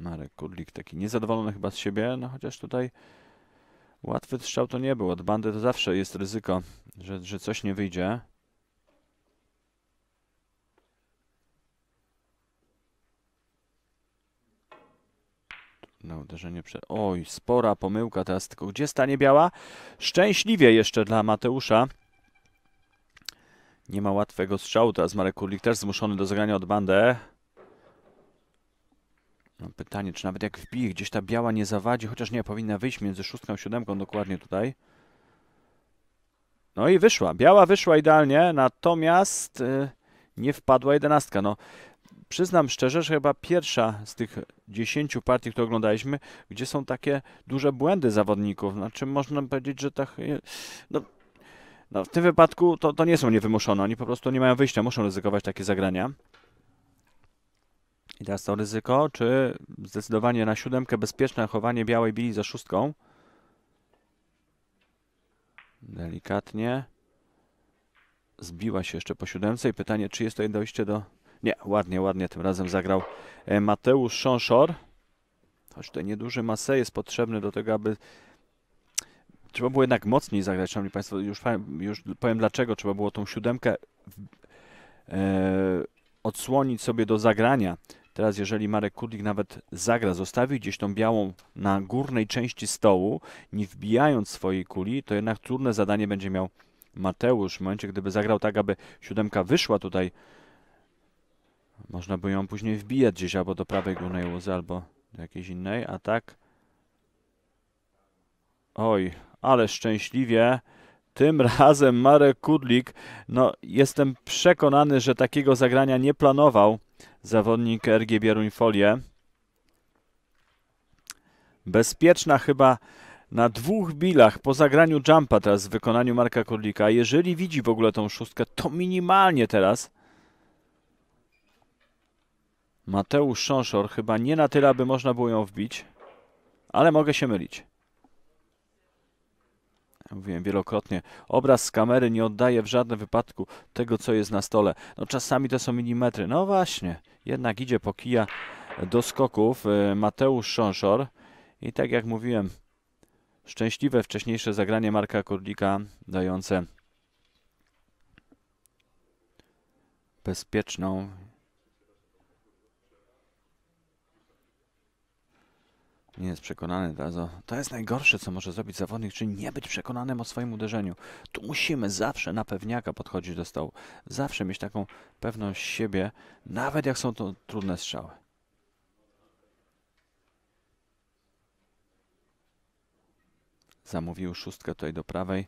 Speaker 1: Marek Kurlik taki niezadowolony chyba z siebie, no chociaż tutaj łatwy strzał to nie był. Od bandy to zawsze jest ryzyko, że, że coś nie wyjdzie. No uderzenie przed... Oj, spora pomyłka teraz, tylko gdzie stanie biała? Szczęśliwie jeszcze dla Mateusza. Nie ma łatwego strzału teraz Marek Kurlik, też zmuszony do zagrania od bandę. No, pytanie, czy nawet jak wbije gdzieś ta biała nie zawadzi, chociaż nie, powinna wyjść między szóstką a siódemką dokładnie tutaj. No i wyszła. Biała wyszła idealnie, natomiast yy, nie wpadła jedenastka. No, przyznam szczerze, że chyba pierwsza z tych dziesięciu partii, które oglądaliśmy, gdzie są takie duże błędy zawodników. Znaczy można powiedzieć, że tak... Y, no, no w tym wypadku to, to nie są niewymuszone. Oni po prostu nie mają wyjścia, muszą ryzykować takie zagrania. I teraz to ryzyko, czy zdecydowanie na siódemkę bezpieczne chowanie białej bili za szóstką. Delikatnie. Zbiła się jeszcze po siódemce i pytanie, czy jest tutaj dojście do... Nie, ładnie, ładnie tym razem zagrał e, Mateusz Szonszor. Choć ten nieduży masę jest potrzebny do tego, aby... Trzeba było jednak mocniej zagrać, szanowni państwo. Już powiem, już powiem dlaczego trzeba było tą siódemkę w... e... odsłonić sobie do zagrania Teraz jeżeli Marek Kudlik nawet zagra, zostawi gdzieś tą białą na górnej części stołu, nie wbijając swojej kuli, to jednak trudne zadanie będzie miał Mateusz. W momencie, gdyby zagrał tak, aby siódemka wyszła tutaj, można by ją później wbijać gdzieś albo do prawej górnej łzy, albo do jakiejś innej, a tak... Oj, ale szczęśliwie... Tym <laughs> razem Marek Kudlik, no jestem przekonany, że takiego zagrania nie planował zawodnik RG Bieruń Folie. Bezpieczna chyba na dwóch bilach po zagraniu jumpa teraz w wykonaniu Marka Kurlika. Jeżeli widzi w ogóle tą szóstkę, to minimalnie teraz Mateusz Szonszor chyba nie na tyle, aby można było ją wbić, ale mogę się mylić mówiłem wielokrotnie, obraz z kamery nie oddaje w żadnym wypadku tego, co jest na stole. No czasami to są milimetry. No właśnie, jednak idzie po kija do skoków y, Mateusz Szonszor. I tak jak mówiłem, szczęśliwe wcześniejsze zagranie Marka Kurdika dające bezpieczną nie jest przekonany. To jest najgorsze, co może zrobić zawodnik, czyli nie być przekonanym o swoim uderzeniu. Tu musimy zawsze na pewniaka podchodzić do stołu. Zawsze mieć taką pewność siebie, nawet jak są to trudne strzały. Zamówił szóstkę tutaj do prawej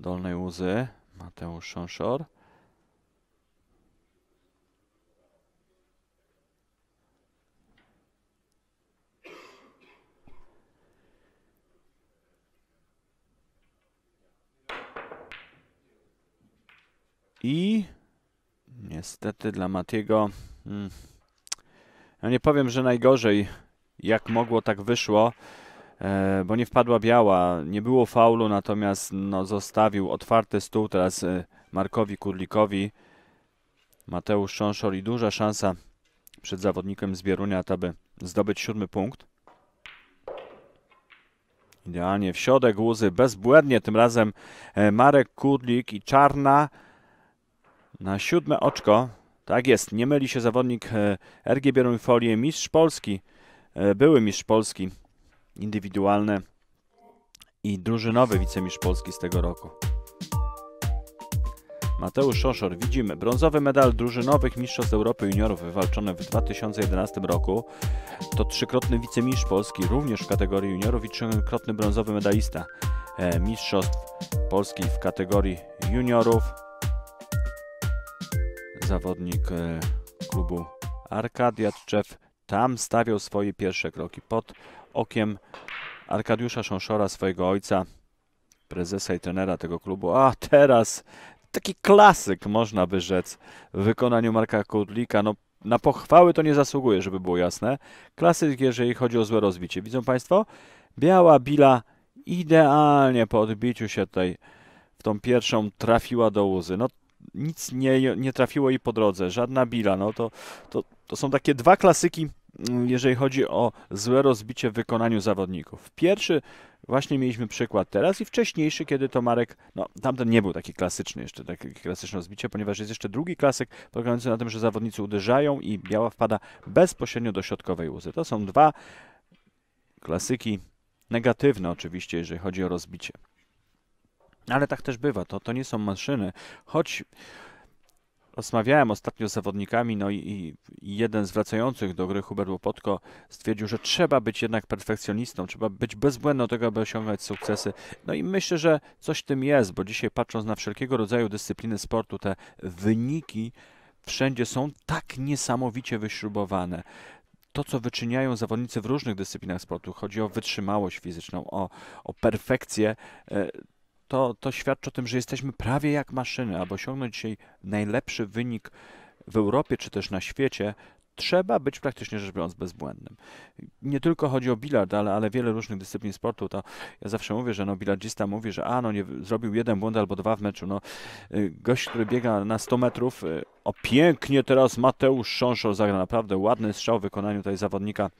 Speaker 1: dolnej łzy Mateusz Szonszor. I niestety dla Matiego. Hmm, ja nie powiem, że najgorzej, jak mogło, tak wyszło, e, bo nie wpadła biała. Nie było faulu, natomiast no, zostawił otwarty stół teraz e, Markowi Kurlikowi. Mateusz Szonszor i duża szansa przed zawodnikiem z Bierunia, aby zdobyć siódmy punkt. Idealnie w środek łzy, bezbłędnie tym razem e, Marek Kudlik i Czarna na siódme oczko. Tak jest, nie myli się zawodnik e, RG Bieruń Folie, mistrz Polski, e, były mistrz Polski indywidualny i drużynowy wicemistrz Polski z tego roku. Mateusz Szoszor, widzimy brązowy medal drużynowych mistrzostw Europy juniorów wywalczony w 2011 roku. To trzykrotny wicemistrz Polski również w kategorii juniorów i trzykrotny brązowy medalista e, mistrzostw Polski w kategorii juniorów zawodnik e, klubu Arkadia Tczew. Tam stawiał swoje pierwsze kroki pod okiem Arkadiusza Sząszora, swojego ojca, prezesa i trenera tego klubu. A teraz taki klasyk, można by rzec, w wykonaniu Marka Kudlika. No, na pochwały to nie zasługuje, żeby było jasne. Klasyk, jeżeli chodzi o złe rozbicie. Widzą Państwo? Biała Bila idealnie po odbiciu się tutaj w tą pierwszą trafiła do łzy. No nic nie, nie trafiło jej po drodze, żadna bila. No to, to, to są takie dwa klasyki, mm, jeżeli chodzi o złe rozbicie w wykonaniu zawodników. Pierwszy właśnie mieliśmy przykład teraz i wcześniejszy, kiedy to Marek, no tamten nie był taki klasyczny jeszcze, takie klasyczne rozbicie, ponieważ jest jeszcze drugi klasyk polegający na tym, że zawodnicy uderzają i biała wpada bezpośrednio do środkowej łzy. To są dwa klasyki negatywne oczywiście, jeżeli chodzi o rozbicie. Ale tak też bywa, to, to nie są maszyny. Choć rozmawiałem ostatnio z zawodnikami, no i, i jeden z wracających do gry, Hubert Łopotko, stwierdził, że trzeba być jednak perfekcjonistą, trzeba być bezbłędną tego, aby osiągać sukcesy. No i myślę, że coś w tym jest, bo dzisiaj patrząc na wszelkiego rodzaju dyscypliny sportu, te wyniki wszędzie są tak niesamowicie wyśrubowane to, co wyczyniają zawodnicy w różnych dyscyplinach sportu, chodzi o wytrzymałość fizyczną, o, o perfekcję, e, to, to świadczy o tym, że jesteśmy prawie jak maszyny. Aby osiągnąć dzisiaj najlepszy wynik w Europie czy też na świecie, trzeba być praktycznie rzecz biorąc bezbłędnym. Nie tylko chodzi o bilard, ale, ale wiele różnych dyscyplin sportu, to ja zawsze mówię, że no bilardzista mówi, że a no nie zrobił jeden błąd albo dwa w meczu, no y, gość, który biega na 100 metrów, y, o pięknie teraz Mateusz Sząszo zagra, naprawdę ładny strzał w wykonaniu tutaj zawodnika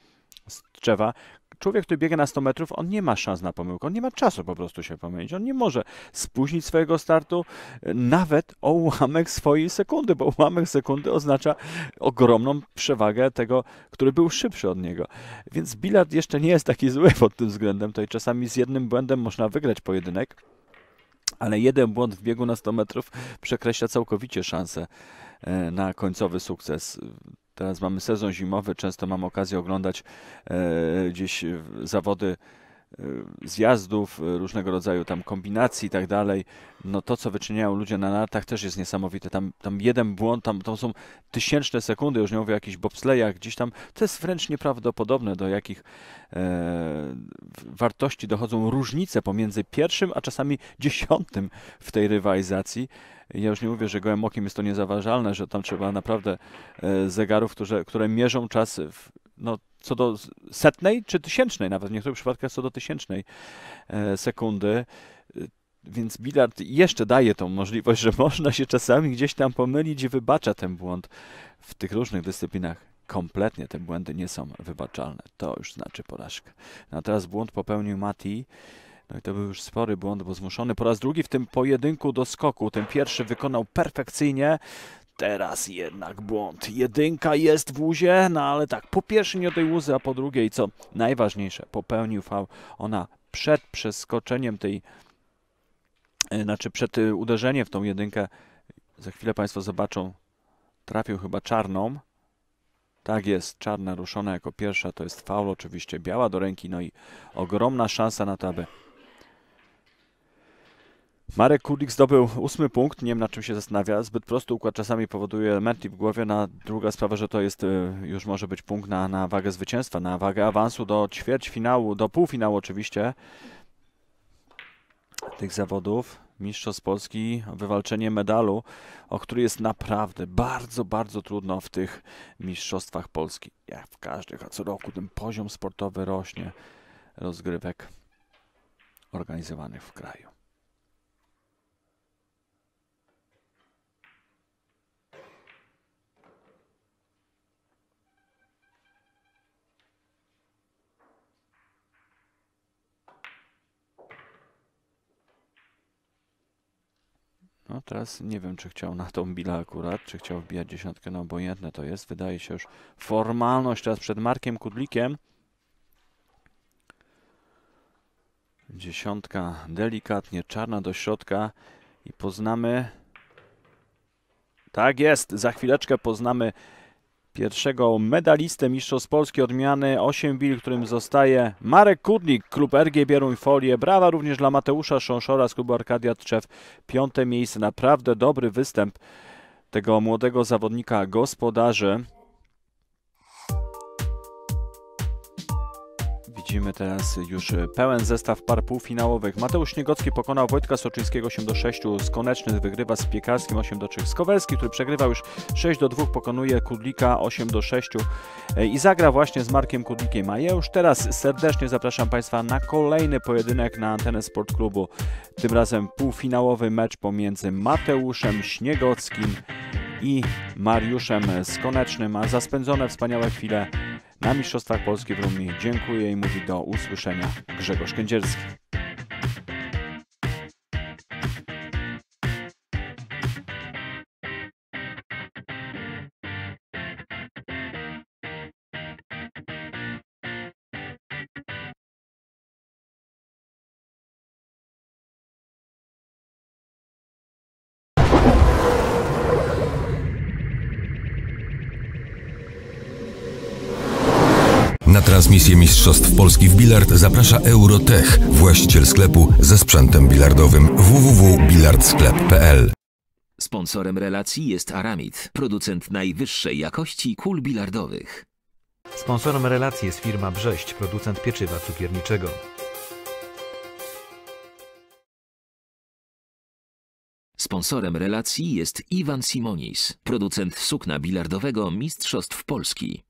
Speaker 1: z drzewa, człowiek, który biega na 100 metrów, on nie ma szans na pomyłkę, on nie ma czasu po prostu się pomylić, on nie może spóźnić swojego startu e, nawet o ułamek swojej sekundy, bo ułamek sekundy oznacza ogromną przewagę tego, który był szybszy od niego. Więc bilard jeszcze nie jest taki zły pod tym względem, tutaj czasami z jednym błędem można wygrać pojedynek, ale jeden błąd w biegu na 100 metrów przekreśla całkowicie szansę e, na końcowy sukces. Teraz mamy sezon zimowy, często mam okazję oglądać e, gdzieś zawody Y, zjazdów, y, różnego rodzaju tam kombinacji i tak dalej. No to, co wyczyniają ludzie na nartach też jest niesamowite. Tam, tam jeden błąd, tam to są tysięczne sekundy, już nie mówię o jakichś bobslejach gdzieś tam. To jest wręcz nieprawdopodobne, do jakich e, wartości dochodzą różnice pomiędzy pierwszym, a czasami <laughs> dziesiątym w tej rywalizacji. Ja już nie mówię, że gołym okiem jest to niezaważalne, że tam trzeba naprawdę e, zegarów, które, które mierzą czas w, no, co do setnej czy tysięcznej, nawet w niektórych przypadkach co do tysięcznej e, sekundy. E, więc bilard jeszcze daje tą możliwość, że <laughs> można się czasami gdzieś tam pomylić i wybacza ten błąd w tych różnych dyscyplinach kompletnie te błędy nie są wybaczalne. To już znaczy porażkę. No a teraz błąd popełnił Mati. No i to był już spory błąd, bo zmuszony po raz drugi w tym pojedynku do skoku. Ten pierwszy wykonał perfekcyjnie. Teraz jednak błąd. Jedynka jest w łzie, no ale tak, po pierwsze nie o tej łzy, a po drugiej, co najważniejsze, popełnił fał. Ona przed przeskoczeniem tej, e, znaczy przed e, uderzeniem w tą jedynkę, za chwilę Państwo zobaczą, trafił chyba czarną. Tak jest, czarna ruszona jako pierwsza, to jest faul oczywiście, biała do ręki, no i ogromna szansa na to, aby Marek Kulik zdobył ósmy punkt, nie wiem na czym się zastanawia. Zbyt prosty układ czasami powoduje elementy w głowie, na no, druga sprawa, że to jest y, już może być punkt na, na wagę zwycięstwa, na wagę awansu do ćwierćfinału, do półfinału oczywiście tych zawodów. Mistrzostw Polski, wywalczenie medalu, o który jest naprawdę bardzo, bardzo trudno w tych Mistrzostwach Polski. Jak w każdych, a co roku ten poziom sportowy rośnie rozgrywek organizowanych w kraju. No teraz nie wiem, czy chciał na tą Billa akurat, czy chciał wbijać dziesiątkę, no obojętne to jest. Wydaje się już formalność teraz przed Markiem Kudlikiem. Dziesiątka delikatnie czarna do środka i poznamy... Tak jest, za chwileczkę poznamy pierwszego medalistę Mistrzostw Polski odmiany 8 bil, którym zostaje Marek Kudnik, klub RG Bieruń Folie. Brawa również dla Mateusza Szonszora z klubu Arkadia Tczew. Piąte miejsce, naprawdę dobry występ tego młodego zawodnika gospodarzy. widzimy teraz już e, pełen zestaw par półfinałowych. Mateusz Niegocki pokonał Wojtka Soczyńskiego 8 do 6, Skoneczny wygrywa z Piekarskim 8 do 3, Skowelski, który przegrywa już 6 do 2, pokonuje Kudlika 8 do 6 e, i zagra właśnie z Markiem Kudlikiem. A ja już teraz serdecznie zapraszam Państwa na kolejny pojedynek na antenę Sport Klubu. Tym razem półfinałowy mecz pomiędzy Mateuszem Śniegockim i Mariuszem Skonecznym, a za spędzone wspaniałe chwile na Mistrzostwach Polski w Rumunii. Dziękuję i mówi do usłyszenia Grzegorz Kędzierski. transmisję Mistrzostw Polski w Bilard zaprasza Eurotech, właściciel sklepu ze sprzętem bilardowym www.bilardsklep.pl. Sponsorem relacji jest Aramid, producent najwyższej jakości kul bilardowych. Sponsorem relacji jest firma Brześć, producent pieczywa cukierniczego. Sponsorem relacji jest Iwan Simonis, producent sukna bilardowego Mistrzostw Polski.